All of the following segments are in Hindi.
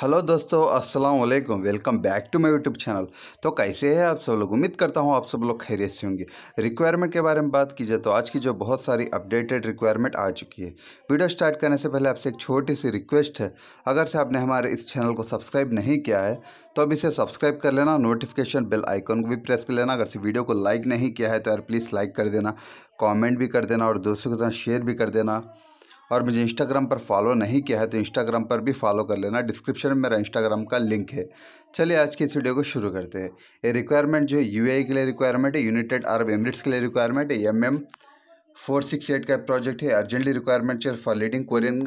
हेलो दोस्तों अस्सलाम वालेकुम welcome back to my YouTube channel तो कैसे हैं आप सब लोग उम्मीद करता हूं आप सब लोग खैरियत से होंगे रिक्वायरमेंट के बारे में बात की जाए तो आज की जो बहुत सारी अपडेटेड रिक्वायरमेंट आ चुकी है वीडियो स्टार्ट करने से पहले आपसे एक छोटी सी रिक्वेस्ट है अगर से आपने हमारे इस चैनल को सब्सक्राइब नहीं किया है तो अब इसे सब्सक्राइब कर लेना नोटिफिकेशन बेल आइकॉन को भी प्रेस कर लेना अगर से वीडियो को लाइक नहीं किया है तो यार प्लीज़ लाइक कर देना कॉमेंट भी कर देना और दोस्तों के साथ शेयर भी कर देना और मुझे इंस्टाग्राम पर फॉलो नहीं किया है तो इंस्टाग्राम पर भी फॉलो कर लेना डिस्क्रिप्शन में मेरा इंस्टाग्राम का लिंक है चलिए आज की इस वीडियो को शुरू करते हैं ये रिक्वायरमेंट जो है यू के लिए रिक्वायरमेंट है यूनाइटेड अरब एमरेट्स के लिए रिक्वायरमेंट है M M four six eight का प्रोजेक्ट है अर्जेंटली रिक्वायरमेंट चाहिए for leading Korean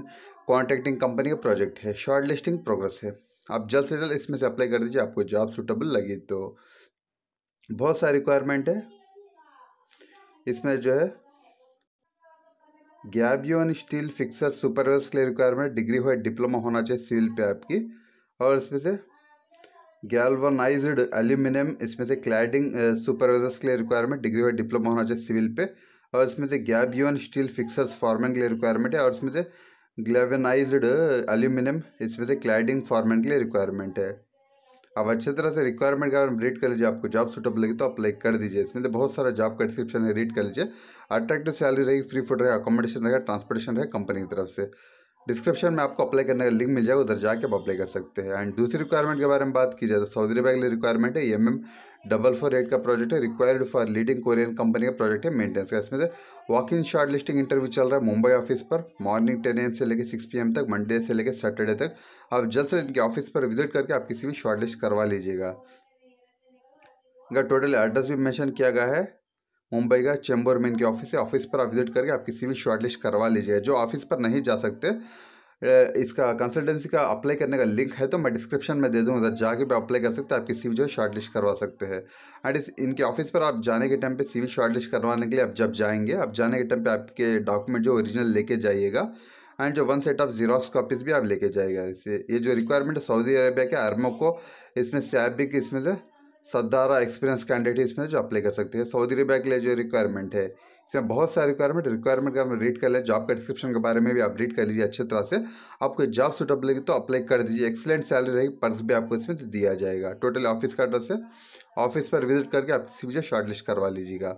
contracting company का प्रोजेक्ट है शॉर्ट लिस्टिंग प्रोग्रेस है आप जल्द से जल्द इसमें से अप्लाई कर दीजिए आपको जॉब सुटेबल लगी तो बहुत सारी रिक्वायरमेंट है इसमें जो है गैबियन स्टील फिक्सर सुपरवाइज के लिए रिक्वायरमेंट डिग्री हुआ डिप्लोमा होना चाहिए सिविल पे आपकी और इसमें से गैल्वनाइज्ड एल्यूमिनियम इसमें से क्लैडिंग सुपरवाइजर्स के लिए रिक्वायरमेंट डिग्री हुआ डिप्लोमा होना चाहिए सिविल पे और इसमें से गैबियन स्टील फिक्सर्स फॉर्मेंट के लिए रिक्वायरमेंट है और इसमें से ग्लेवनाइज्ड एल्यूमिनियम इसमें से क्लैडिंग फॉर्मेंट के लिए रिक्वायरमेंट है आप अच्छे तरह से रिक्वायरमेंट का रीड कर लीजिए आपको जॉब सूटेबल लगे तो अप्लाई कर दीजिए इसमें तो बहुत सारा जॉब का डिस्क्रिप्शन है रीड कर लीजिए अट्रैक्टिव सैलरी रहेगी फ्री फूड रहेगा अकोमोडेशन रहेगा ट्रांसपोर्टेशन रहेगा कंपनी की तरफ से डिस्क्रिप्शन में आपको अप्लाई करने का लिंक मिल जाएगा उधर जाके आप अप्लाई कर सकते हैं एंड दूसरी रिक्वायरमेंट के बारे में बात की जाए तो सऊदी अरब के लिए रिक्वायरमेंट है M M double four eight का प्रोजेक्ट है required for leading Korean company का प्रोजेक्ट है मेंटेनेंस का इसमें से walk in shortlisting interview चल रहा है मुंबई ऑफिस पर मॉर्निंग टेन एम से लेकर सिक्स पी एम तक मंडे से लेकर सैटरडे तक आप जल्द से इनके ऑफिस पर विजिट करके आप किसी भी शॉर्ट लिस्ट करवा लीजिएगा इनका टोटल एड्रेस भी मैंशन किया गया है मुंबई का चेंबर में इनके ऑफिस है ऑफिस पर आप विजिट करके आप किसी भी शॉर्ट लिस्ट करवा लीजिएगा जो ऑफिस पर नहीं जा सकते इसका कंसल्टेंसी का अप्लाई करने का लिंक है तो मैं डिस्क्रिप्शन में दे दूँगा जाके भी अप्लाई कर सकते हैं आपकी सी जो है शॉर्ट लिस्ट करवा सकते हैं एंड इस इनके ऑफिस पर आप जाने के टाइम पे सी शॉर्ट लिस्ट करवाने के लिए आप जब जाएंगे आप जाने के टाइम पे आपके डॉक्यूमेंट जो ओरिजिनल लेके जाइएगा एंड जो one set of Xerox copies भी आप लेके जाएगा इसमें ये जो रिक्वायरमेंट है सऊदी अरेबिया के आर्मो को इसमें सैबिक इसमें से सद्दारा एक्सपीरियंस कैंडिडेट इसमें जो अप्लाई कर सकते हैं सऊदी अरेबिया के लिए जो रिक्वायरमेंट है इसमें बहुत सारे रिक्वायरमेंट रिक्वायरमेंट का रीड कर लें जॉब का डिस्क्रिप्शन के बारे में भी आप रीड कर लीजिए अच्छी तरह से आपको जॉब सूटअप लगी तो अप्लाई कर दीजिए एक्सलेंट सैलरी रहेगी पर्स भी आपको इसमें दिया जाएगा टोटल ऑफिस का एड्रेस है ऑफिस पर विजिट करके आप किसी भी शॉर्ट लिस्ट करवा लीजिएगा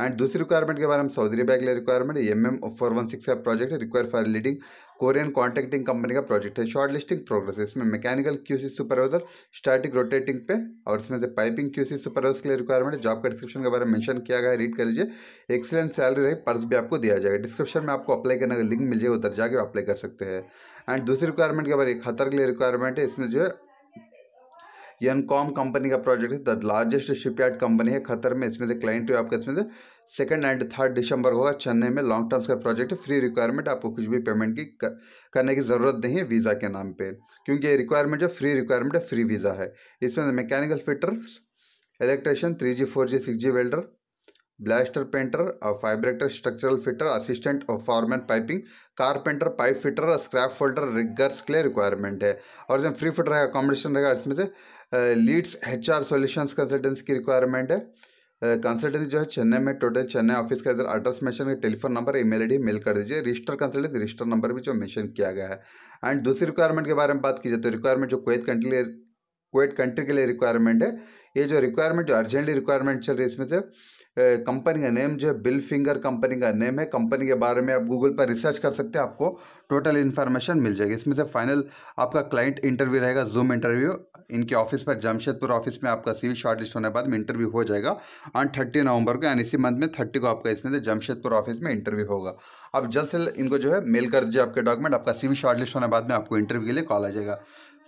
एंड दूसरी रिक्वायरमेंट के बारे में सऊदी अरबिया के लिए requirement M M four one six project require for leading Korean contracting company का प्रोजेक्ट है शॉर्ट लिस्टिंग प्रोग्रेस है इसमें mechanical QC supervisor static rotating पे और इसमें से पाइपिंग क्यूसी सुपरवाइजर के लिए रिक्वायरमेंट है जॉब का डिस्क्रिप्शन के बारे में मेंशन किया गया है रीड कर लीजिए एक्सीलेंट सैलरी रही पर्स भी आपको दिया जाएगा डिस्क्रिप्शन में आपको अप्लाई करने का लिंक मिल जाएगा उधर जाके अप्लाई कर सकते हैं एंड दूसरी रिक्वायरमेंट के बारे खतर के लिए रिक्वायरमेंट है इसमें जो है यनकॉम कंपनी का प्रोजेक्ट है द लार्जेस्ट शिपयार्ड कंपनी है खतर में इसमें से क्लाइंट आपका इसमें से सेकेंड एंड थर्ड दिसंबर होगा चेन्नई में लॉन्ग टर्म्स का प्रोजेक्ट है फ्री रिक्वायरमेंट आपको कुछ भी पेमेंट की करने की ज़रूरत नहीं है वीज़ा के नाम पर क्योंकि ये रिक्वायरमेंट जो फ्री रिक्वायरमेंट है फ्री वीज़ा है इसमें mechanical fitter electrician three G four G six G welder blaster painter और फाइब्रेटर स्ट्रक्चरल फिटर असिस्टेंट और foreman piping carpenter pipe fitter और स्क्रैप फोल्डर रिगर्स के लिए रिक्वायरमेंट है और इसमें फ्री फिटर रहेगा अकोमोडेशन रहेगा इसमें से Leeds H R solution consultancy की रिक्वायरमेंट है कंसल्टेंसी जो है चेन्नई में टोटल चेन्नई ऑफिस का इधर एड्रेस मेंशन है telephone number email ID mail कर दीजिए रजिस्टर कंसल्टेंसी रजिस्टर नंबर भी जो मेंशन किया गया है एंड दूसरी रिक्वायरमेंट के बारे में बात की जाए तो रिक्वायरमेंट जो कोत कंट्री कोत कंट्री के लिए रिक्वायरमेंट है ये जो रिक्वायरमेंट जो अर्जेंटली रिक्वायरमेंट चल रही है इसमें से कंपनी का नेम जो है बिल फिंगर कंपनी का नेम है कंपनी के बारे में आप गूगल पर रिसर्च कर सकते हैं आपको टोटल इन्फॉर्मेशन मिल जाएगी इसमें से फाइनल आपका क्लाइंट इंटरव्यू रहेगा जूम इंटरव्यू इनके ऑफिस पर जमशेदपुर ऑफिस में आपका सीवी शॉर्टलिस्ट होने के बाद में इंटरव्यू हो जाएगा ऑन थर्टी नवंबर को यानी इसी मंथ में थर्टी को आपका इसमें से जमशेदपुर ऑफिस में इंटरव्यू होगा आप जल्द से इनको जो है मेल कर दीजिए आपके डॉक्यूमेंट आपका सीवी शॉर्टलिस्ट होने के बाद में आपको इंटरव्यू के लिए कॉल आ जाएगा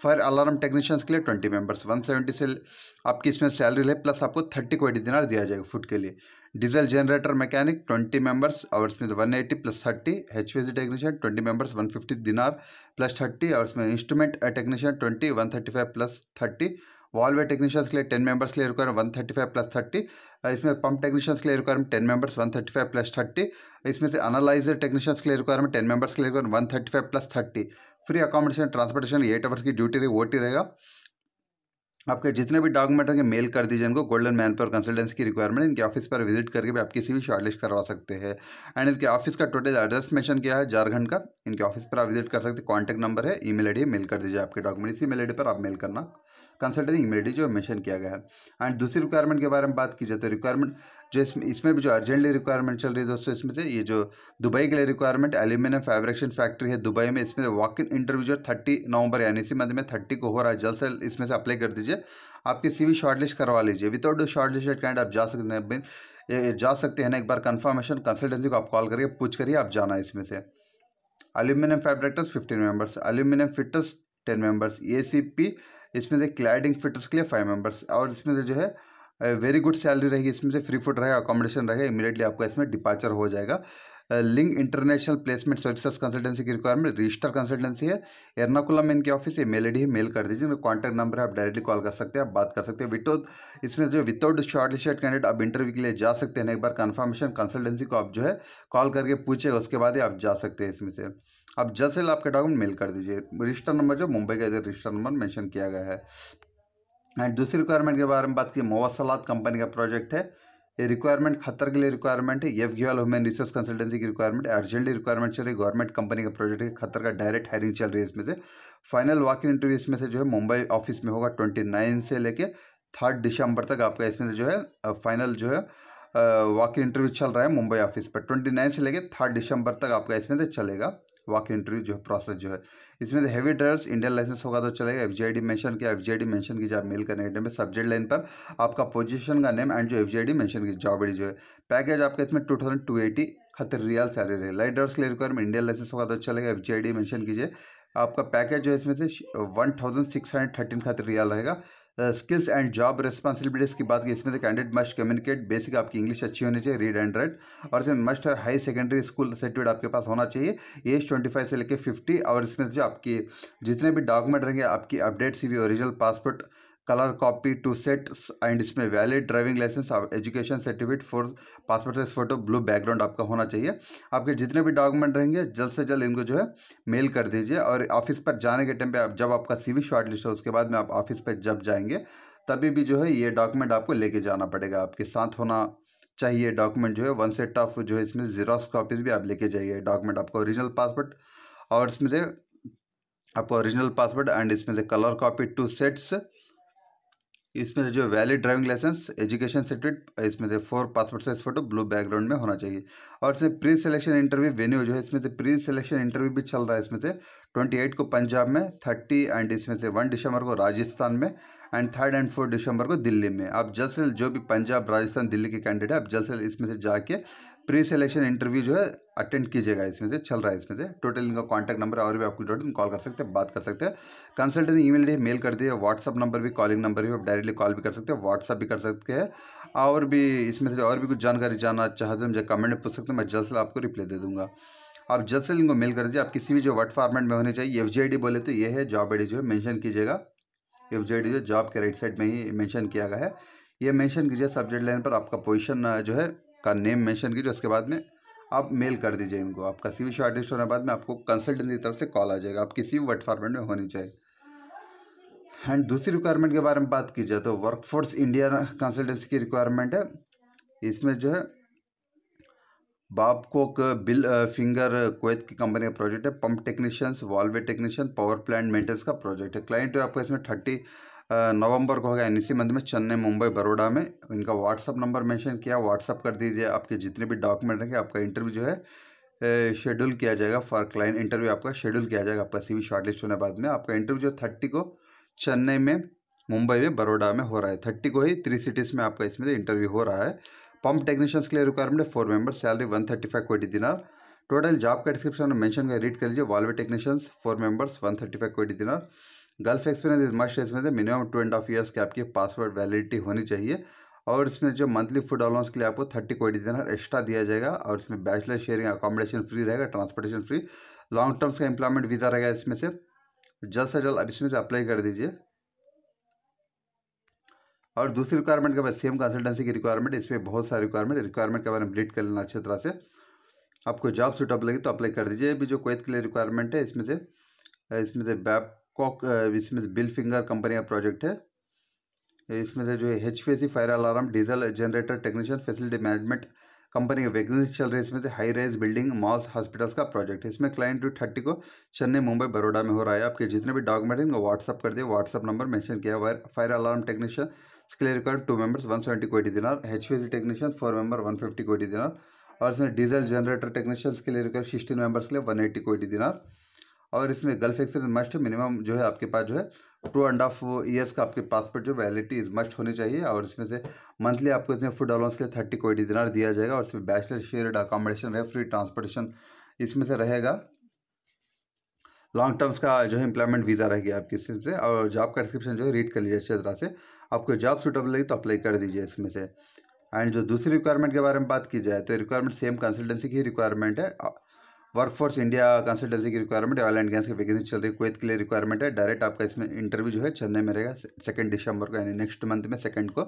फायर अलार्म टेक्नीशियंस के लिए ट्वेंटी मेंबर्स वन सेवेंटी से आपकी इसमें सैलरी है प्लस आपको थर्टी को दिनार दिया जाएगा फूड के लिए diesel generator mechanic twenty members और में तो one eighty plus thirty H V technician twenty members one fifty dinar plus thirty और इसमें instrument technician twenty one thirty five plus thirty valve technicians के लिए टेन मेंबर्स के लिए requirement one thirty five plus thirty इसमें पंप टेक्नीशियंस के लिए requirement ten members one thirty five plus thirty इसमें से एनालाइजर टेक्नीशियंस के लिए रिक्वायरमेंट टेन मेंबर्स के लिए requirement one thirty five plus thirty free accommodation transportation eight hours की ड्यूटी रही ओ रहेगा आपके जितने भी डॉक्यूमेंट होंगे मेल कर दीजिए इनको गोल्डन मैन पर कंसल्टेंसी की रिक्वायरमेंट इनके ऑफिस पर विजिट करके भी आप किसी भी शॉर्टलिस्ट करवा सकते हैं एंड इनके ऑफिस का टोटल एड्रेस मेंशन किया है झारखंड का इनके ऑफिस पर आप विजिट कर सकते हैं कॉन्टैक्ट नंबर है ईमेल आईडी मेल कर दीजिए आपके डॉक्यूमेंट इसी मेल आई पर आप मेल करना कंसल्टेंसी ई मेल जो मैंशन किया गया है एंड दूसरी रिक्वायरमेंट के बारे में बात की जाए तो रिक्वायरमेंट जो इसमें इसमें भी जो अर्जेंटली रिक्वायरमेंट चल रही है दोस्तों इसमें से ये जो दुबई के लिए रिक्वायरमेंट एल्यूमिनियम फैब्रिकेशन फैक्ट्री है दुबई में इसमें वॉक इन इंटरव्यू जो थर्टी नवंबर यानी इसी मंथ में थर्टी को हो रहा है जल्द से इसमें से अप्लाई कर दीजिए आपकी वी शॉर्टलिस्ट करवा लीजिए विदाउट शॉर्टलिस्ट कैंड आप जा सकते हैं जा सकते हैं ना एक बार कंफर्मेशन कंसल्टेंसी को आप कॉल करिए पूछ करिए आप जाना इसमें से aluminium fabricators fifteen members aluminium fitters ten members ए इसमें से क्लैडिंग फिटर्स के लिए फाइव मेम्बर्स और इसमें से जो है वेरी गुड सैलरी रहेगी इसमें से फ्री फूड रहेगा अकोमोडेशन रहेगा इमीडिएटली आपका इसमें डिपार्चर हो जाएगा link international placement services consultancy की रिक्वायरमेंट रजिस्टर कंसल्टेंसी है एर्नाकुलम में ऑफिस ये मेल आई मेल कर दीजिए कॉन्टैक्ट नंबर है आप डायरेक्टली कॉल कर सकते हैं आप बात कर सकते हैं विदाउट इसमें जो विदाउट शॉर्ट कैंडिडेट आप इंटरव्यू के लिए जा सकते हैं एक बार कन्फर्मेशन कंसल्टेंसी को आप जो है कॉल करके पूछेगा उसके बाद ही आप जा सकते हैं इसमें से आप जल्द से जल्द आपके डॉक्यूमेंट मेल कर दीजिए रजिस्टर नंबर जो मुंबई का इधर रजिस्टर नंबर मैंशन किया गया है एंड दूसरी रिक्वायरमेंट के बारे में बात की मवासलात कंपनी का प्रोजेक्ट है ये रिक्वायरमेंट खतर के लिए रिक्वायरमेंट है एफ ग्यूएल ह्यूमन रिसोर्स कंसल्टेंसी की रिक्वायरमेंट अर्जेंटली रिक्वायरमेंट चल रही है गवर्नमेंट कंपनी का प्रोजेक्ट है खतर का डायरेक्ट हायरिंग चल रही है इसमें से फाइनल वॉक इंटरव्यू इसमें से जो है मुंबई ऑफिस में होगा ट्वेंटी नाइन से लेकर थर्ड दिसंबर तक आपका इसमें से जो है फाइनल जो है वॉक इंटरव्यू चल रहा है मुंबई ऑफिस पर ट्वेंटी नाइन से लेकर थर्ड दिसंबर तक आपका इसमें से चलेगा वॉक इंटरव्यू जो है प्रोसेस जो है इसमें से हैवी ड्राइवर्स इंडियन लाइसेंस होगा तो चलेगा एफ जी मेंशन किया एफ जी मेंशन कीजिए आप मेल करने के टाइम पे सब्जेक्ट लाइन पर आपका पोजीशन का नेम एंड जो एफ जी मेंशन की जॉब जो है पैकेज आपका इसमें two thousand two eighty Qatar riyal salary रहेगी लाइट ड्राइवर्स के रिक्वायरमेंट इंडियन लाइसेंस होगा तो चलेगा एफ जी मेंशन कीजिए आपका पैकेज जो है इसमें से one thousand six hundred thirteen Qatar riyal रहेगा स्किल्स एंड जॉब रिस्पॉन्सिबिलिटीज़ की बात की इसमें से कैंडिडेट मस्ट कम्युनिकेट बेसिक आपकी इंग्लिश अच्छी होनी चाहिए रीड एंड राइट और इसमें must high secondary school certificate आपके पास होना चाहिए एज ट्वेंटी फाइव से लेकर फिफ्टी और इसमें जो आपकी जितने भी डॉक्यूमेंट रहेंगे आपकी update C original passport colour copy two set and इसमें valid driving licence education certificate four passport size photo blue background आपका होना चाहिए आपके जितने भी डॉक्यूमेंट रहेंगे जल्द से जल्द इनको जो है मेल कर दीजिए और ऑफिस पर जाने के टाइम पे आप जब आपका सी वी शॉर्ट लिस्ट हो उसके बाद में आप ऑफिस पर जब जाएंगे तभी भी जो है ये डॉक्यूमेंट आपको लेके जाना पड़ेगा आपके साथ होना चाहिए डॉक्यूमेंट जो है वन सेट ऑफ जो है इसमें जीरोस कॉपीज भी आप लेके जाइए डॉक्यूमेंट आपका ओरिजिनल पासपोर्ट और इसमें से आपका ओरिजिनल पासवर्ड एंड इसमें से कलर कॉपी टू सेट्स इसमें से जो valid driving licence education certificate इसमें से four passport size photo blue background में होना चाहिए और इसमें प्री सिलेक्शन इंटरव्यू वेन्यू जो है इसमें से प्री सिलेक्शन इंटरव्यू भी चल रहा है इसमें से ट्वेंटी एट को पंजाब में थर्टी एंड इसमें से वन दिसंबर को राजस्थान में एंड थर्ड एंड फोर्थ दिसंबर को दिल्ली में आप जल्द से जो भी पंजाब राजस्थान दिल्ली के कैंडिडेट आप जल्द से इसमें से जाके प्री सिलेक्शन इंटरव्यू जो है अटेंड कीजिएगा इसमें से चल रहा है इसमें से टोटल इनका कॉन्टैक्ट नंबर और भी आपको डॉट कॉल कर सकते हैं बात कर सकते हैं कंसल्टेंट ई मेल मेल कर दिए व्हाट्सअप नंबर भी कॉलिंग नंबर भी आप डायरेक्टली कॉल भी कर सकते हैं व्हाट्सअप भी कर सकते हैं और भी इसमें से और भी कुछ जानकारी जानना चाहते हो मुझे कमेंट पूछ सकते हैं मैं जल्द से आपको रिप्लाई दे दूँगा आप जल्द से इनको मेल कर दीजिए आप किसी भी जो वर्ड फॉर्मेट में होने चाहिए एफ बोले तो ये है जॉब आई जो है मैंशन कीजिएगा एफ जो जॉब के राइट साइड में ही मैंशन किया गया है ये मैंशन कीजिए सब्जेक्ट लाइन पर आपका पोजिशन जो है का नेम मेंशन कीजिए उसके बाद में आप मेल कर दीजिए इनको आपका सी वी शॉर्टेस्ट होने के बाद में आपको कंसल्टेंट की तरफ से कॉल आ जाएगा आप किसी भी वर्ड फॉर्मेट में होनी चाहिए एंड दूसरी रिक्वायरमेंट के बारे में बात तो की जाए तो वर्कफोर्स इंडिया कंसल्टेंसी की रिक्वायरमेंट है इसमें जो है बाबकोक बिल फिंगर कोत की कंपनी का प्रोजेक्ट है pump technicians valve technician power plant maintenance का प्रोजेक्ट है क्लाइंट जो आपका इसमें थर्टी नवंबर को होगा एन मंथ में चेन्नई मुंबई बरोडा में इनका व्हाट्सअप नंबर मेंशन किया व्हाट्सअप कर दीजिए आपके जितने भी डॉक्यूमेंट रहेंगे आपका इंटरव्यू जो है शेड्यूल किया जाएगा फॉर क्लाइंट इंटरव्यू आपका शेड्यूल किया जाएगा आपका सी शॉर्टलिस्ट होने बाद में आपका इंटरव्यू जो थर्टी को चेन्नई में मुंबई में बड़ोड़ा में हो रहा है थर्टी को ही थ्री सिटीज़ में आपका इसमें इंटरव्यू हो रहा है पंप टेक्नीशियंस के लिए रिक्वायरमेंट है four member salary one thirty five Kuwaiti dinar total job का डिस्क्रिप्शन में मेंशन का रीड कर लीजिए valve technicians four members one thirty five Kuwaiti dinar gulf experience is must इसमें से minimum two and half years की आपकी पासवर्ड वैलिडिटी होनी चाहिए और इसमें जो मंथली फूड अलाउंस के लिए आपको थर्टी कोटी दिन एक्स्ट्रा दिया जाएगा और इसमें बैचलर शेयरिंग अकोमोडेशन फ्री रहेगा ट्रांसपोर्टेशन फ्री लॉन्ग टर्म्स का एम्प्लॉयमेंट वीज़ा रहेगा इसमें से जल्द से जल्द अब इसमें से अप्लाई कर दीजिए और दूसरी रिक्वायरमेंट के बाद सेम कंसल्टेंसी की रिक्वायरमेंट इसमें बहुत सारी रिक्वायरमेंट रिक्वायरमेंट के बारे में ब्लीड कर लेना अच्छी तरह से आपको जॉब सूटअप लगे तो अप्लाई कर दीजिए अभी जो कोयत के लिए रिक्वायरमेंट है इसमें से इसमें से बैप कॉक uh, इसमें बिल फिंगर कंपनी का प्रोजेक्ट है इसमें से जो है H fire alarm diesel generator technician facility management company का वैकेंसी चल रही है इसमें से high rise building malls hospitals का प्रोजेक्ट है इसमें क्लाइंट टू थर्टी को चेन्नई मुंबई बड़ोडा में हो रहा है आपके जितने भी डॉक्यूमेंट हैं उनको व्हाट्सअप कर दिए व्हाट्सअप नंबर मैंशन किया वायर फायर अलार्म टेक्नीशियन इसके लिए record two members one seventy को eighty dinar H technician four member one fifty को एटी दिनार और इसमें डीजल जनरेटर टेक्नीशियन के लिए रिक्वायर सिक्सटीन मेबर्स के लिए वन एट्टी को एटी दिनार और इसमें गल्फ एक्सचेंज मस्ट है मिनिमम जो है आपके पास जो है टू एंड हाफ ईयर्स का आपके पासपोर्ट जो वैलिडिटी इज मस्ट होनी चाहिए और इसमें से मंथली आपको इसमें फूड अलाउंस के लिए थर्टी कोई डिजनार दिया जाएगा और इसमें बैचलर शेयर अकोमोडेशन रहे फ्री ट्रांसपोर्टेशन इसमें से रहेगा लॉन्ग टर्म्स का जो है एम्प्लॉयमेंट वीज़ा रहेगी आपके सिस्टम से और जॉब का डिस्क्रिप्शन जो है रीड कर लीजिए अच्छी तरह से आपको जॉब सूटेबल लगी तो अप्लाई कर दीजिए इसमें से एंड जो दूसरी रिक्वायरमेंट के बारे में बात की जाए तो रिक्वायरमेंट सेम कंसल्टेंसी की रिक्वायरमेंट है वर्कफोर्स इंडिया कंसल्टेंसी की रिक्वायरमेंट ऑयल एंड गैस की वैकेंसी चल रही है के लिए रिक्वायरमेंट है डायरेक्ट आपका इसमें इंटरव्यू जो है चेन्नई में रहेगा सेकंड दिसंबर को यानी नेक्स्ट मंथ में सेकेंड को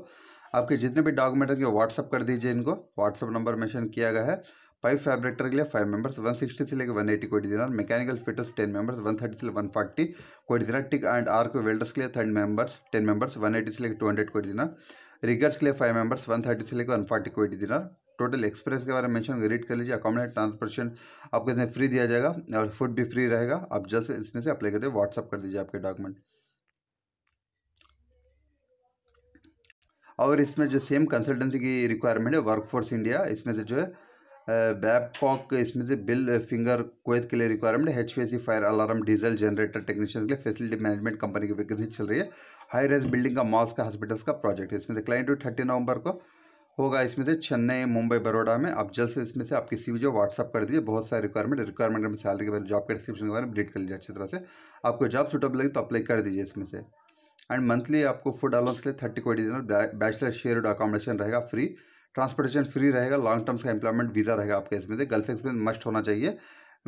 आपके जितने भी डॉक्यूमेंट होंगे व्हाट्सअप कर दीजिए इनको व्हाट्सअप नंबर मैंशन किया गया है फाइव फैब्रेटर के लिए फाइव मेंबर्स सिक्सटी से लेकर one eighty Kuwaiti dinar mechanical fitters members members thirty से one 140 Kuwaiti dinar TIG and arc welders के लिए third members members members eighty से लेकर टू हंड्रेड कोटी दिनार रिगर्स के लिए फाइव मेंबर्स थर्टी से लेकर one 140 Kuwaiti dinar total express के बारे में मेंशन रीड कर लीजिए अकोमोडेट ट्रांसपोर्टेशन आपको इसमें फ्री दिया जाएगा और फूड भी फ्री रहेगा आप जल्द से इसमें से अप्लाई करके व्हाट्सअप कर दीजिए आपके डॉक्यूमेंट और इसमें जो सेम कंसल्टेंसी की रिक्वायरमेंट है वर्कफोर्स इंडिया इसमें से जो है बैबकॉक इसमें से बिल फिंगर कोयत के लिए रिक्वायरमेंट है H fire alarm diesel generator technician के लिए फैसिलिटी मैनेजमेंट कंपनी की वैकेंसी चल रही है हाई रेज बिल्डिंग का मॉस का हॉस्पिटल्स का प्रोजेक्ट है इसमें से क्लाइंट थर्टी नवंबर को होगा इसमें से चेन्नई मुंबई बड़ोड़ा में आप जल्द से इसमें से आप किसी भी जो व्हाट्सअप कर दीजिए बहुत सारे रिक्वायरमेंट रिक्वायरमेंट में सैलरी के बारे में जॉब के डिस्क्रिप्शन के बारे में डिलीट कर लीजिए अच्छी तरह से आपको जॉब सुटेबल लगे तो अप्लाई कर दीजिए इसमें से एंड मंथली आपको फूड अलाउंस के लिए थर्टी को एडिशनल बैचलर शेयर अकोमोडेशन रहेगा फ्री ट्रांसपोर्टेशन फ्री रहेगा लॉन्ग टर्म्स का एम्प्लॉयमेंट वीज़ा रहेगा आपके इसमें से गल्फ एक्सपीरियंस मस्ट होना चाहिए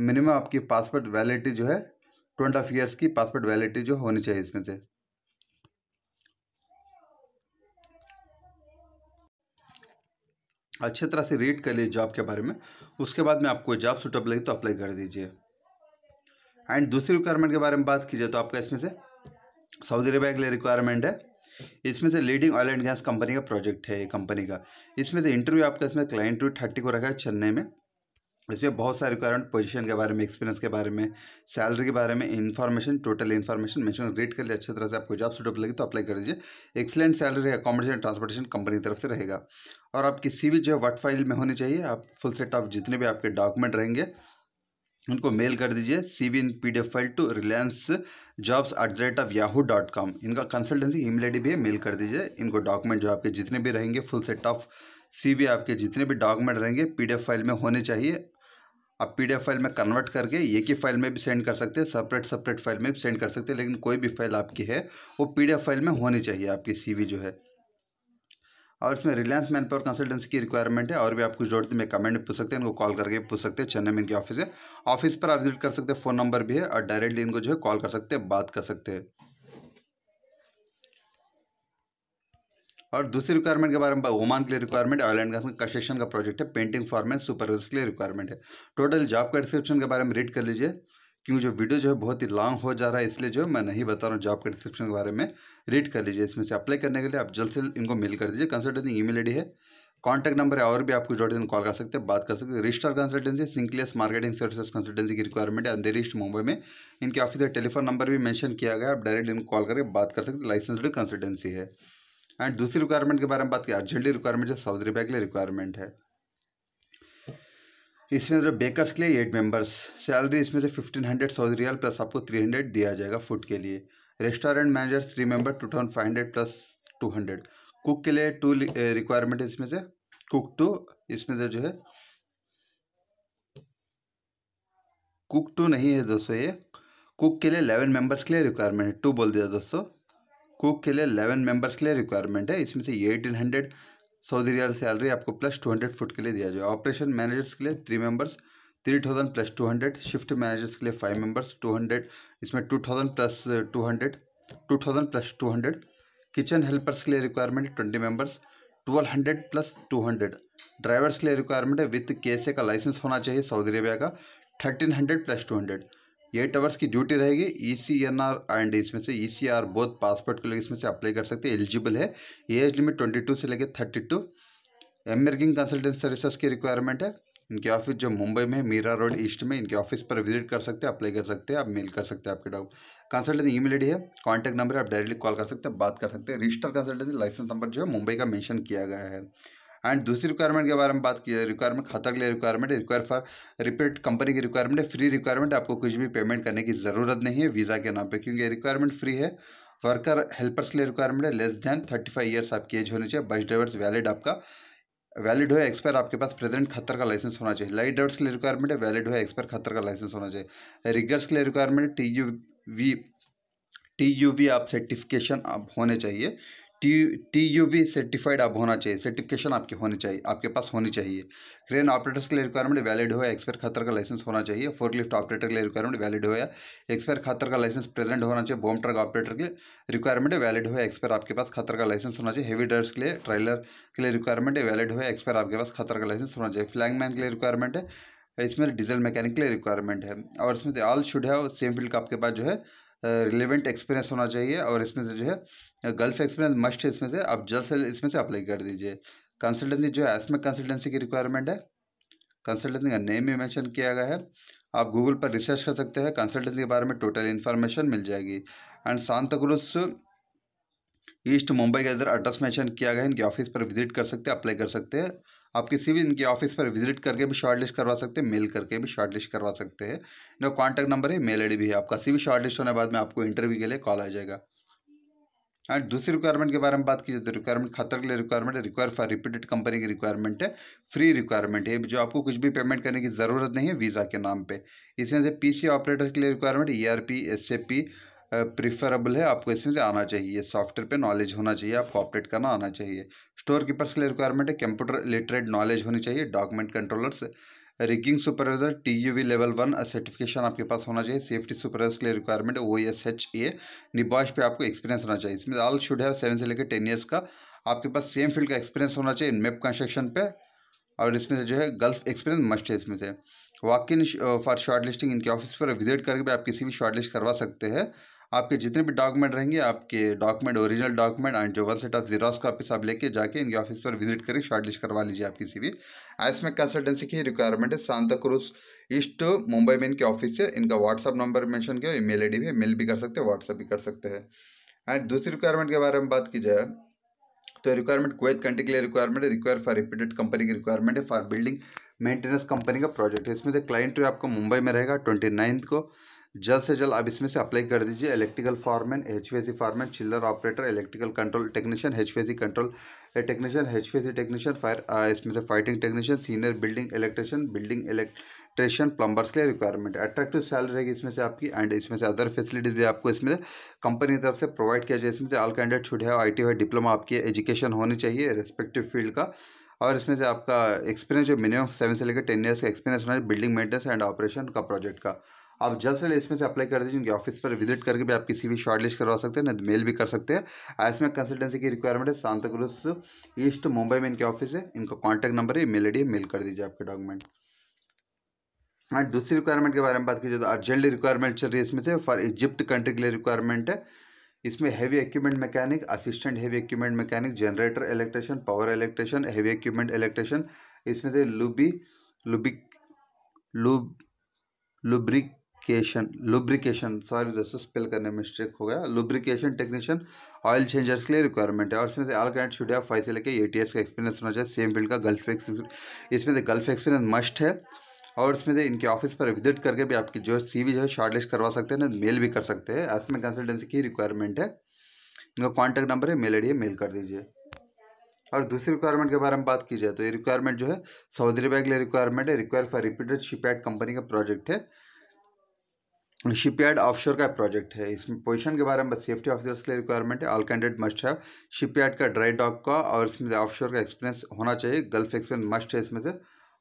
मिनिमम आपकी पासपोर्ट वैलिडिटी जो है ट्वेंटी ऑफ ईयर्स की पासपोर्ट वैलिडिटी जो होनी चाहिए इसमें से अच्छे तरह से रीड कर लिए जॉब के बारे में उसके बाद में आपको जॉब सुटेबल लगे तो अप्लाई कर दीजिए एंड दूसरी रिक्वायरमेंट के बारे में बात की जाए तो आपका इसमें से सऊदी अरेबिया के लिए रिक्वायरमेंट है इसमें से leading oil and gas company का प्रोजेक्ट है ये कंपनी का इसमें से इंटरव्यू आपका इसमें क्लाइंट थर्टी को रखा है चेन्नई में इसमें बहुत सारे रिक्वायरमेंट पोजीशन के बारे में एक्सपीरियंस के बारे में सैलरी के बारे में information total information mention read कर लिया अच्छी तरह से आपको जॉब सुटेबल लगी तो अप्लाई कर दीजिए excellent salary accommodation transportation company की तरफ से रहेगा और आपकी सीवी जो है वट फाइल में होनी चाहिए आप फुल सेट ऑफ जितने भी आपके डॉक्यूमेंट रहेंगे उनको मेल कर दीजिए C V in P D F file to Reliance jobs at the rate of Yahoo dot com इनका कंसल्टेंसी ईमेल आई डी भी है मेल कर दीजिए इनको डॉक्यूमेंट जो आपके जितने भी रहेंगे full set of C V आपके जितने भी डॉक्यूमेंट रहेंगे पी डी एफ फाइल में होने चाहिए आप पी फाइल में कन्वर्ट करके एक ही फाइल में भी सेंड कर सकते हैं सेपरेट सेपरेट फाइल में भी सेंड कर सकते हैं लेकिन कोई भी फाइल आपकी है वो पी फाइल में होनी चाहिए आपकी सी जो है और इसमें रिलायंस मैन पावर कंसल्टेंसी की रिक्वायरमेंट है और भी आप कुछ जरूरत में कमेंट पूछ सकते हैं इनको कॉल करके पूछ सकते हैं चेन्नई में इनके ऑफिस है ऑफिस पर आप विजिट कर सकते हैं फ़ोन नंबर भी है और डायरेक्टली इनको जो है कॉल कर सकते हैं बात कर सकते हैं और दूसरी रिक्वायरमेंट के बारे में ओमान के लिए रिक्वायरमेंट ऑयल एंड कंस्ट्रक्शन का प्रोजेक्ट है पेंटिंग फॉर्मेंट सुपरवाइजर के लिए रिक्वायरमेंट है टोटल जॉब का डिस्क्रिप्शन के बारे में रीड कर लीजिए क्योंकि जो वीडियो जो है बहुत ही लॉन्ग हो जा रहा है इसलिए जो है मैं नहीं बता रहा हूँ जॉब के डिस्क्रिप्शन के बारे में रीड कर लीजिए इसमें से अप्लाई करने के लिए आप जल्द से इनको मेल कर दीजिए कंसल्टेंसी ईमेल आईडी है कॉन्टैक्ट नंबर है और भी आपको जोड़े कॉल कर सकते हैं बात कर सकते हैं रजिस्टर कंसल्टेंसी सिंक्लियस मार्केटिंग सर्विसेज कंसल्टेंसी की रिक्वायरमेंट है अंधेरी ईस्ट मुंबई में इनके ऑफिस का टेलीफोन नंबर भी मेंशन किया गया आप डायरेक्ट इनको कॉल करके बात कर सकते हैं लाइसेंसड कंसल्टेंसी है एंड दूसरी रिक्वायरमेंट के बारे में बात की अर्जेंटली रिक्वायरमेंट जो सऊदी अरबिया के लिए रिक्वायरमेंट है इसमें जो बेकर्स के लिए एट मेंबर्स सैलरी इसमें से fifteen hundred Saudi riyal plus आपको थ्री हंड्रेड दिया जाएगा फूड के लिए restaurant manager three member two thousand five hundred plus two hundred cook के लिए टू रिक्वायरमेंट eh, है इसमें से कुक टू इसमें से जो है कुक टू नहीं है दोस्तों ये कुक के लिए इलेवन मेंबर्स के लिए रिक्वायरमेंट है टू बोल दिया दोस्तों कुक के लिए एलेवन मेंबर्स के लिए रिक्वायरमेंट है इसमें से eighteen hundred Saudi riyal salary आपको प्लस टू हंड्रेड फुट के लिए दिया जाएगा ऑपरेशन मैनेजर्स के लिए three members three thousand plus two hundred shift managers के लिए फाइव मेंबर्स टू हंड्रेड इसमें two thousand plus two hundred two thousand plus two hundred kitchen helpers के लिए requirement twenty members twelve hundred plus two hundred drivers के लिए रिक्वायरमेंट है विथ के का लाइसेंस होना चाहिए सऊदी अरेबिया का thirteen hundred plus two hundred eight hours की ड्यूटी रहेगी E C N R and इसमें से E C R both passport को लेकर इसमें से अप्लाई कर सकते हैं एलिजिबल है एज लिमिट ट्वेंटी टू से लेकर थर्टी टू एमर्किंग कंसल्टेंट सर्विसेज की रिक्वायरमेंट है इनके ऑफिस जो मुंबई में मीरा रोड ईस्ट में इनके ऑफिस पर विजिट कर सकते हैं अप्लाई कर सकते हैं आप मेल कर सकते हैं आपके doubt consultancy email I है कॉन्टैक्ट नंबर आप डायरेक्टली कॉल कर सकते हैं बात कर सकते हैं रजिस्टर कंसल्टेंसी लाइसेंस नंबर जो है मुंबई का मैंशन किया गया है एंड दूसरी रिक्वायरमेंट के बारे में बात की जाए रिक्वायरमेंट खाता के लिए requirement require for repeat company की रिक्वायरमेंट है फ्री रिक्वायरमेंट आपको कुछ भी पेमेंट करने की ज़रूरत नहीं है वीज़ा के नाम पर क्योंकि रिक्वायरमेंट फ्री है वर्कर हेल्पर्स के लिए रिक्वायरमेंट है less than thirty five years आपकी एज होनी चाहिए बस ड्राइवर्स वैलिड आपका वैलिड हो एक्सपायर आपके पास प्रेजेंट खतर का लाइसेंस होना चाहिए लाइट ड्राइवर्स के लिए रिक्वायरमेंट है वैलिड हो एक्सपायर खतर का लाइसेंस होना चाहिए रिगर्स के लिए requirement T U V T U V आप सर्टिफिकेशन आप होने चाहिए T T U V certified आप होना चाहिए सर्टिफिकेशन आपके होने चाहिए आपके पास होनी चाहिए क्रेन ऑपरेटर्स के लिए रिक्वायरमेंट वैलिड हो या एक्सपायर खातर का लाइसेंस होना चाहिए लिफ्ट ऑपरेटर के लिए रिक्वायरमेंट वैलिड हो या एक्सपायर खातर का लाइसेंस प्रेजेंट होना चाहिए बोम ट्रक ऑपरेटर के लिए रिक्वायरमेंट वैलिड हो एक्सपायर आपके पास खतर का लाइसेंस होना चाहिए हेवी ड्राइवर्स के लिए ट्रेलर के लिए रिक्वायरमेंट वैलिड हो एक्सपायर आपके पास खतर का लाइसेंस होना चाहिए फ्लैंगमैन के लिए रिक्वायरमेंट है इसमें डीजल मैकेनिक के लिए रिक्वायरमेंट है और इसमें ऑल शुड है सेम फील्ड का आपके पास जो है रिलेवेंट एक्सपीरियंस होना चाहिए और इसमें से जो है गल्फ एक्सपीरियंस मस्ट है इसमें से आप जल्द से इसमें से अप्लाई कर दीजिए कंसल्टेंसी जो है इसमें कंसल्टेंसी की रिक्वायरमेंट है कंसल्टेंसी का नेम भी मैंशन किया गया है आप गूगल पर रिसर्च कर सकते हैं कंसल्टेंसी के बारे में टोटल इन्फॉर्मेशन मिल जाएगी एंड सांता क्रूस ईस्ट मुंबई के अंदर एड्रेस मैंशन किया गया है इनके ऑफिस पर विजिट कर सकते हैं अप्लाई कर सकते हैं आप किसी भी इनके ऑफिस पर विजिट करके भी शॉर्ट लिस्ट करवा सकते हैं मेल करके भी शॉर्ट लिस्ट करवा सकते हैं इनका कॉन्टैक्ट नंबर है मेल आई भी है आपका किसी भी शॉर्ट लिस्ट होने बाद में आपको इंटरव्यू के लिए कॉल आ जाएगा एंड हाँ, दूसरी रिक्वायरमेंट के बारे में बात कीजिए तो रिक्वायरमेंट खतर के लिए रिक्वायरमेंट है रिक्वायर फॉर रिपीटेड कंपनी की रिक्वायरमेंट है फ्री रिक्वायरमेंट है जो आपको कुछ भी पेमेंट करने की ज़रूरत नहीं है वीज़ा के नाम पे इसमें से पीसी ऑपरेटर के लिए requirement E R P S A P preferable है आपको इसमें से आना चाहिए सॉफ्टवेयर पर नॉलेज होना चाहिए आपको ऑपरेट करना आना चाहिए स्टोर कीपर्स के लिए रिक्वायरमेंट है कंप्यूटर लिटरेट नॉलेज होनी चाहिए document controllers rigging supervisor T U V level one certification आपके पास होना चाहिए सेफ्टी सुपरवाइजर के लिए requirement O S H A NEBOSH पे आपको एक्सपीरियंस होना चाहिए इसमें ऑल शुड हैव सेवन से लेकर टेन ईयर्स का आपके पास सेम फील्ड का एक्सपीरियंस होना चाहिए मेप कंस्ट्रक्शन पे और इसमें से जो है गल्फ एक्सपीरियंस मस्ट है इसमें से walk in for shortlisting इनके ऑफिस पर विजिट करके भी आप किसी भी शॉर्ट लिस्ट करवा सकते हैं आपके जितने भी डॉक्यूमेंट रहेंगे आपके डॉक्यूमेंट ओरिजिनल डॉक्यूमेंट एंड जो वन सेट ऑफ जीरोस का आप लेके जाके इनके ऑफिस पर विजिट करें शॉर्ट लिस्ट करवा लीजिए आप किसी भी में कंसल्टेंसी की रिक्वायरमेंट है सांता क्रूज ईस्ट मुंबई में इनके ऑफिस है इनका व्हाट्सअप नंबर मैंशन किया ईमेल आई भी है मेल भी कर सकते हैं व्हाट्सअप भी कर सकते हैं एंड दूसरी रिक्वायरमेंट के बारे में बात की जाए तो रिक्वायरमेंट कोवैत कंट्री के लिए रिक्वायरमेंट है रिक्वायर फॉर रिपीटेड कंपनी की रिक्वायरमेंट है फॉर बिल्डिंग मेंटेनेंस कंपनी का प्रोजेक्ट है इसमें से क्लाइंट आपको मुंबई में रहेगा ट्वेंटी को जल्द से जल्द आप इसमें से अप्लाई कर दीजिए electrical foreman C foreman chiller operator electrical control technician C control technician C technician fire इसमें से fighting technician senior building electrician building electrician plumbers के लिए रिक्वायरमेंट अट्रैक्टिव सैलरी रहेगी इसमें से आपकी एंड इसमें से अदर फैसिलिटीज़ भी आपको इसमें कंपनी की तरफ से प्रोवाइड किया जाए इसमें से ऑल कैंडिडेट छुट है आई टी डिप्लोमा आपकी एजुकेशन होनी चाहिए रेस्पेक्टिव फील्ड का और इसमें से आपका एक्सपीरियंस जो मिनिमम सेवन से लेकर टेन ईयर्स का एक्सपीरियंस होना चाहिए बिल्डिंग मेंटेनेंस एंड ऑपरेशन का प्रोजेक्ट का आप जल्द से जल्द इसमें से अप्लाई कर दीजिए उनके ऑफिस पर विजिट करके भी आप किसी भी शॉर्ट लिस्ट करवा सकते हैं मेल तो भी कर सकते हैं इसमें कंसल्टेंसी की रिक्वायरमेंट है सांता क्रूज ईस्ट मुंबई में इनके ऑफिस है इनका कॉन्टैक्ट नंबर है मेल आई मेल कर दीजिए आपके डॉक्यूमेंट एंड दूसरी रिक्वायरमेंट के बारे में बात कीजिए तो अर्जेंटली रिक्वायरमेंट चल रही है इसमें से फॉर इजिप्ट कंट्री के लिए रिक्वायरमेंट है इसमें heavy equipment mechanic assistant heavy equipment mechanic generator electrician power electrician heavy equipment electrician इसमें से लुबी लुबिक लुब लुब्रिक लुब्रिकेशन लुब्रिकेशन सॉरी दोस्तों स्पेल करने में मिस्टेक हो गया लुब्रिकेशन टेक्नीशियन ऑयल चेंजर्स के लिए रिक्वायरमेंट है और इसमें से आल कैंड शुड हैव फाइव से लेकर एट ईयर्स का एक्सपीरियंस होना चाहिए सेम फील्ड का गल्फ इसमें से गल्फ एक्सपीरियंस मस्ट है और इसमें से इनके ऑफिस पर विजिट करके भी आपकी जो भी जो है शॉर्टलिस्ट करवा सकते हैं ना मेल तो भी कर सकते हैं ऐसे में कंसल्टेंसी की रिक्वायरमेंट है इनका कॉन्टैक्ट नंबर है मेल आई मेल कर दीजिए और दूसरी रिक्वायरमेंट के बारे में बात की जाए तो ये रिक्वायरमेंट जो है सऊदी अरबिया के लिए रिक्वायरमेंट है require for repeated ship company का प्रोजेक्ट है शिपयार्ड ऑफशोर का प्रोजेक्ट है इसमें पोजीशन के बारे में बस सेफ्टी ऑफिसर्स के लिए रिक्वायरमेंट है ऑल कैंडिडेट मस्ट है शिपयार्ड का ड्राई डॉक का और इसमें से ऑफशोर का एक्सपीरियंस होना चाहिए गल्फ एक्सपीरियंस मस्ट है इसमें से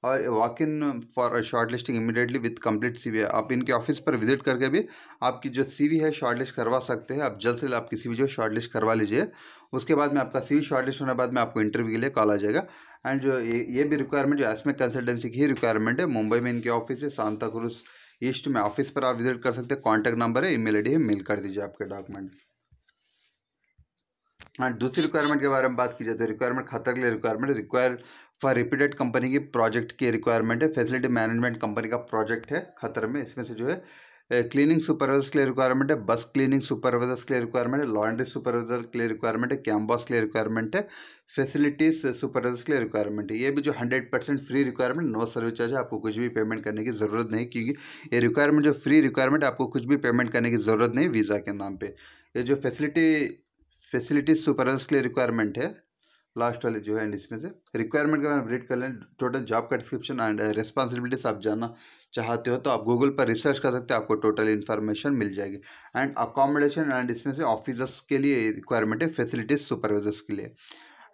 और walk in for shortlisting immediately with complete C आप इनके ऑफिस पर विजिट करके भी आपकी जो सी है शॉर्ट लिस्ट करवा सकते हैं आप जल्द से जल्द आपकी सी जो शॉर्ट लिस्ट करवा लीजिए उसके बाद में आपका वी शॉर्ट लिस्ट होने के बाद में आपको इंटरव्यू के लिए कॉल आ जाएगा एंड जो ये भी रिक्वायरमेंट जो एसमे कंसल्टेंसी की ही रिक्वायरमेंट है मुंबई में इनके ऑफिस है सांता क्रूज़ ईस्ट में ऑफिस पर आप विजिट कर सकते हैं कॉन्टैक्ट नंबर है ईमेल आईडी है मेल कर दीजिए आपके डॉक्यूमेंट एंड हाँ, दूसरी रिक्वायरमेंट के बारे में बात की जाए तो रिक्वायरमेंट खतर के लिए requirement require for repeated company की प्रोजेक्ट की रिक्वायरमेंट है फैसिलिटी मैनेजमेंट कंपनी का प्रोजेक्ट है खतर में इसमें से जो है क्लीनिंग सुपरवाइजर के लिए रिक्वायरमेंट है बस क्लीनिंग सुपरवाइजर के लिए रिक्वायरमेंट है लॉन्ड्री सुपरवाइजर के लिए रिक्वायरमेंट है कैम्बॉस के लिए रिक्वायरमेंट है फैसिलिटीज सुपरवाइजर uh, के लिए रिक्वायरमेंट है ये भी जो hundred percent free requirement no service charge है आपको कुछ भी पेमेंट करने की ज़रूरत नहीं क्योंकि ये रिक्वायरमेंट जो फ्री रिक्वायरमेंट आपको कुछ भी पेमेंट करने की ज़रूरत नहीं वीज़ा के नाम पर ये जो फैसिलिटी फैसिलिटीज सुपरवाइजर के लिए रिक्वायरमेंट है लास्ट वाले जो है इसमें से रिक्वायरमेंट का रीड कर लें टोटल जॉब का डिस्क्रिप्शन एंड रिस्पॉन्सिबिलिटीज आप जानना चाहते हो तो आप गूगल पर रिसर्च कर सकते हो आपको टोटल इन्फॉर्मेशन मिल जाएगी एंड अकोमोडेशन एंड इसमें से ऑफिसर्स के लिए रिक्वायरमेंट है फैसिलिटीज सुपरवाइजर्स के लिए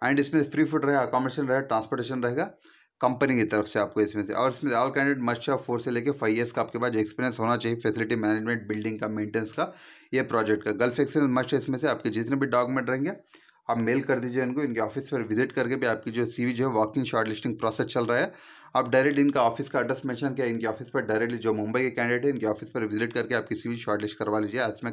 एंड इसमें फ्री फूड रहेगा अकोमोडेशन रहेगा ट्रांसपोर्टेशन रहेगा कंपनी की तरफ से आपको इसमें से और इसमें all candidate must of four से लेके फाइव ईयर्स का आपके पास एक्सपीरियंस होना चाहिए फैसिलिटी मैनेजमेंट बिल्डिंग का मेंटेनेंस का ये प्रोजेक्ट का गल्फ एक्सपीरियंस मस्ट है इसमें से आपके जितने भी डॉक्यूमेंट रहेंगे आप मेल कर दीजिए इनको इनके ऑफिस पर विजिट करके भी आपकी जो सी जो है वर्किंग शॉर्ट लिस्टिंग प्रोसेस चल रहा है आप डायरेक्ट इनका ऑफिस का एड्रेस मेंशन किया इनके ऑफिस पर डायरेक्टली जो मुंबई के कैंडिडेट है इनके ऑफिस पर विजिट करके आपकी वी शॉर्ट लिस्ट करवा लीजिए आज में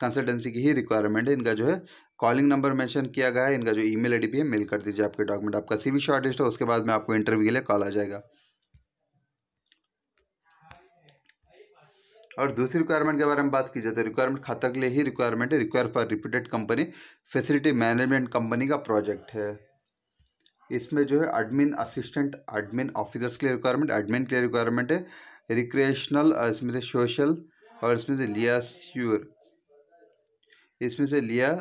कंसल्टेंसी की ही रिक्वायरमेंट है इनका जो है कॉलिंग नंबर मेंशन किया गया है इनका जो ईमेल आईडी भी है मेल कर दीजिए आपके डॉक्यूमेंट आपका सी शॉर्ट लिस्ट है उसके बाद में आपको इंटरव्यू के लिए कॉल आ जाएगा और दूसरी रिक्वायरमेंट के बारे में बात की जाए तो रिक्वायरमेंट खाता के लिए ही रिक्वायरमेंट है require for repeated company facility management company का प्रोजेक्ट है इसमें जो है एडमिन असिस्टेंट एडमिन ऑफिसर्स के लिए रिक्वायरमेंट एडमिन के लिए रिक्वायरमेंट है रिक्रिएशनल इसमें से सोशल और इसमें से लिया श्योर इसमें से लिया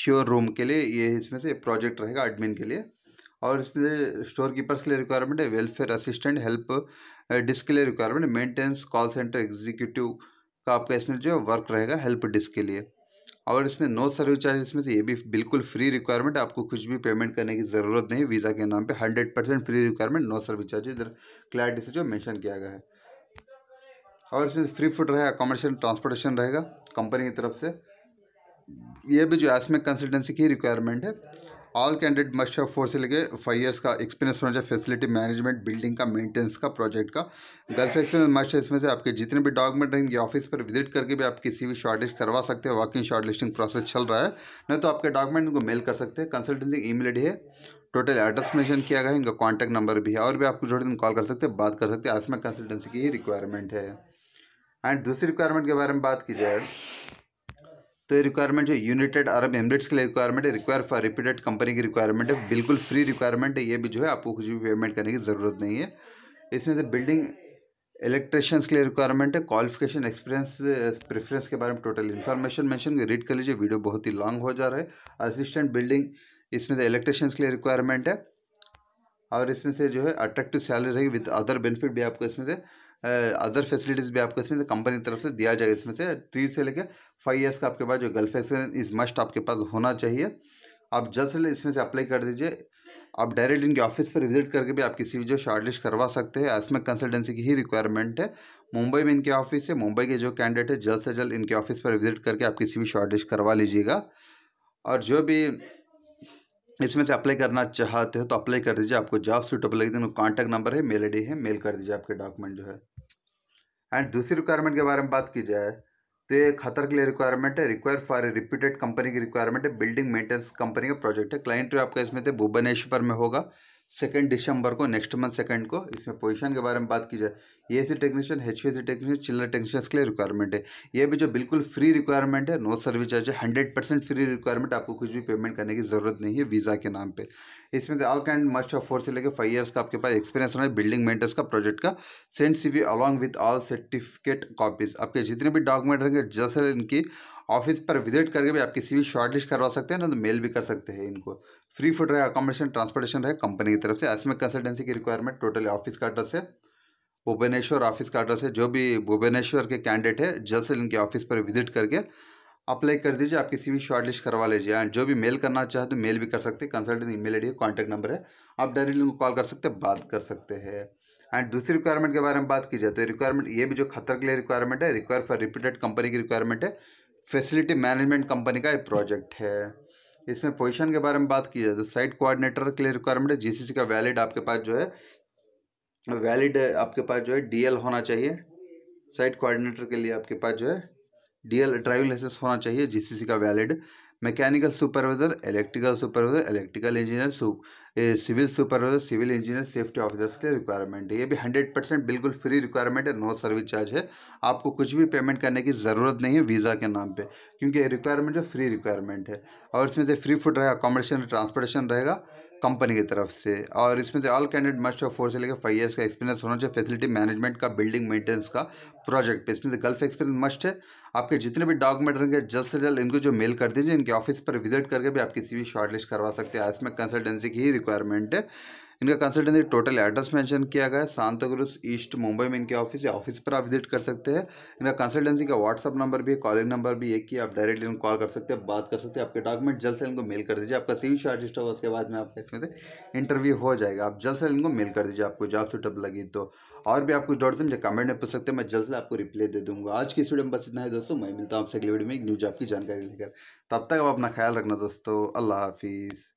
श्योर रूम के लिए ये इसमें से प्रोजेक्ट रहेगा एडमिन के लिए और इसमें से स्टोर कीपर्स के लिए रिक्वायरमेंट है वेलफेयर असिस्टेंट हेल्प डिस्क के लिए requirement maintenance call centre executive का आपका इसमें जो है वर्क रहेगा हेल्प डिस्क के लिए और इसमें नो सर्विस चार्ज इसमें से ये भी बिल्कुल फ्री रिक्वायरमेंट आपको कुछ भी पेमेंट करने की ज़रूरत नहीं वीज़ा के नाम पे hundred percent free requirement no service charge इधर क्लैरिटी से जो मेंशन किया गया है और इसमें फ्री फूड रहेगा कॉमर्शियल ट्रांसपोर्टेशन रहेगा कंपनी की तरफ से ये भी जो एसमेक कंसल्टेंसी की रिक्वायरमेंट है all candidate must have four से लेके फाइव ईयर्स का एक्सपीरियंस होना चाहिए फैसिलिटी मैनेजमेंट बिल्डिंग का मेंटेनेंस का प्रोजेक्ट का गर्ल्स एक्सपीरियंस मस्ट है इसमें से आपके जितने भी डॉक्यूमेंट रहेंगे ऑफिस पर विजिट करके भी आप किसी भी शॉर्टलिस्ट करवा सकते हैं वर्किंग शॉर्टलिस्टिंग प्रोसेस चल रहा है नहीं तो आपके डॉक्यूमेंट उनको मेल कर सकते हैं कंसल्टेंसी ई मेल है टोटल एड्रेस मैंशन किया गया है इनका कॉन्टैक्ट नंबर भी है और भी आपको थोड़े दिन कॉल कर सकते हैं बात कर सकते हैं आसमान कंसल्टेंसी की ही रिक्वायरमेंट है एंड दूसरी रिक्वायरमेंट के बारे में बात की जाए तो ये रिक्वायरमेंट जो यूनाइटेड अरब एमरेट्स के लिए रिक्वायरमेंट है रिक्वायर फॉर रिपीटेड कंपनी की रिक्वायरमेंट है बिल्कुल फ्री रिक्वायरमेंट है ये भी जो है आपको कुछ भी पेमेंट करने की ज़रूरत नहीं है इसमें से बिल्डिंग इलेक्ट्रिशियंस के लिए रिक्वायरमेंट है क्वालिफिकेशन एक्सपीरियंस प्रेफरेंस के बारे में टोटल इन्फॉर्मेशन मैंशन रीड कर लीजिए वीडियो बहुत ही लॉन्ग हो जा रहा है असिस्टेंट बिल्डिंग इसमें से इलेक्ट्रिशियंस के लिए रिक्वायरमेंट है और इसमें से जो है अट्रैक्टिव सैलरी रहेगी विद अदर बेनिफिट भी आपको इसमें से अदर फैसिलिटीज़ भी आपको इसमें से कंपनी की तरफ से दिया जाएगा इसमें से थ्री से लेकर फाइव ईयर्स का आपके पास जो गर्ल फैसिलिटी इज़ मस्ट आपके पास होना चाहिए आप जल्द से इसमें से अप्लाई कर दीजिए आप डायरेक्ट इनके ऑफिस पर विजिट करके भी आप किसी भी जो शॉर्टलिस्ट करवा सकते हैं इसमें कंसल्टेंसी की ही रिक्वायरमेंट है मुंबई में इनके ऑफिस है मुंबई के जो कैंडिडेट है जल्द से जल्द इनके ऑफिस पर विजिट करके आप किसी भी शॉर्टलिस्ट करवा लीजिएगा और जो भी इसमें से अप्लाई करना चाहते हो तो अप्लाई कर दीजिए आपको जॉब सूटेबल लगे तो कॉन्टैक्ट नंबर है मेल आई है मेल कर दीजिए आपके डॉक्यूमेंट जो है एंड दूसरी रिक्वायरमेंट के बारे में बात की जाए तो ये खतर के लिए रिक्वायरमेंट है रिक्वायर फॉर रिपीटेड कंपनी की रिक्वायरमेंट है बिल्डिंग मेंटेनेंस कंपनी का प्रोजेक्ट है क्लाइंट जो आपका इसमें से भुवनेश्वर में होगा सेकेंड दिसंबर को नेक्स्ट मंथ सेकेंड को इसमें पोजीशन के बारे में बात की जाए A C technician H C technician children technicians के लिए रिक्वायरमेंट है ये भी जो बिल्कुल फ्री रिक्वायरमेंट है नो सर्विस चार्ज है हंड्रेड परसेंट फ्री रिक्वायरमेंट आपको कुछ भी पेमेंट करने की जरूरत नहीं है वीज़ा के नाम पर इसमें से ऑल कैंड मस्ट ऑफ फोर से लेकर फाइव ईयर्स का आपके पास एक्सपीरियंस होना है बिल्डिंग मेंटेनेंस का प्रोजेक्ट का send C V along with all certificate copies आपके जितने भी डॉक्यूमेंट रहेंगे जैसे इनकी ऑफिस पर विजिट करके भी आप किसी भी शॉर्ट लिस्ट करवा सकते हैं ना तो मेल भी कर सकते हैं इनको फ्री फूड रहे अकोमोडेशन ट्रांसपोर्टेशन रहे कंपनी की तरफ से में कंसल्टेंसी की रिक्वायरमेंट टोटली ऑफिस का एड्रेस है भुवनेश्वर ऑफिस का एड्रेस है जो भी भुवनेश्वर के कैंडिडेट है जल्द से इनके ऑफिस पर विजिट करके अप्लाई कर दीजिए आप किसी भी शॉर्ट लिस्ट करवा लीजिए एंड जो भी मेल करना चाहे तो मेल भी कर सकते हैं consultant mail I D contact number है आप डायरेक्टली उनको कॉल कर सकते हैं बात कर सकते हैं एंड दूसरी रिक्वायरमेंट के बारे में बात की जाए तो रिक्वायरमेंट ये भी जो खतर के लिए रिक्वायरमेंट है रिक्वायर फॉर रिपीटेड कंपनी की रिक्वायरमेंट है फैसिलिटी मैनेजमेंट कंपनी का एक प्रोजेक्ट है इसमें पोजीशन के बारे में बात की जाए तो साइट कोऑर्डिनेटर के लिए रिक्वायरमेंट है जीसीसी का वैलिड आपके पास जो है वैलिड आपके पास जो है डीएल होना चाहिए साइट कोऑर्डिनेटर के लिए आपके पास जो है डीएल ड्राइविंग लाइसेंस होना चाहिए जीसीसी का valid mechanical supervisor electrical supervisor electrical engineer civil supervisor civil engineer safety officers के रिक्वायरमेंट है ये भी हंड्रेड परसेंट बिल्कुल फ्री रिक्वायरमेंट है नो सर्विस चार्ज है आपको कुछ भी पेमेंट करने की ज़रूरत नहीं है वीज़ा के नाम पर क्योंकि रिक्वायरमेंट जो फ्री रिक्वायरमेंट है और इसमें से फ्री फूड रहेगा अकोमोडेशन ट्रांसपोर्टेशन रहेगा कंपनी की तरफ से और इसमें से all candidate must of four से लेकर फाइव ईयर्स का एक्सपीरियंस होना चाहिए फैसिलिटी मैनेजमेंट का बिल्डिंग मेंटेनेंस का प्रोजेक्ट पे इसमें से गल्फ एक्सपीरियंस मस्ट है आपके जितने भी डॉक्यूमेंट रहेंगे जल्द से जल्द इनको जो मेल कर दीजिए इनके ऑफिस पर विजिट करके भी आप किसी भी शॉर्ट लिस्ट करवा सकते हैं इसमें कंसल्टेंसी की ही रिक्वायरमेंट है इनका कंसल्टेंसी टोटल एड्रेस मेंशन किया गया है शांत ईस्ट मुंबई में इनके ऑफिस या ऑफिस पर आप विजिट कर सकते हैं इनका कंसल्टेंसी का व्हाट्सअप नंबर भी है कॉलिंग नंबर भी एक ही आप डायरेक्टली इनको कॉल कर सकते हैं बात कर सकते हैं आपके डॉक्यूमेंट जल्द से इनको मेल कर दीजिए आपका सी शॉर्ट होगा उसके बाद में आपका इसमें से इंटरव्यू हो जाएगा आप जल्द से इनको मेल कर दीजिए आपको जॉब सूटेबल लगी तो और भी आप कुछ डॉट मुझे कमेंट में पूछ सकते हैं मैं जल्द से आपको रिप्लाई दे दूँगा आज की स्टूडियो में बस इतना है दोस्तों मैं मिलता हूँ आपसे अगली वीडियो में एक न्यूज आपकी जानकारी लेकर तब तक आप अपना ख्याल रखना दोस्तों अल्लाह हाफिज़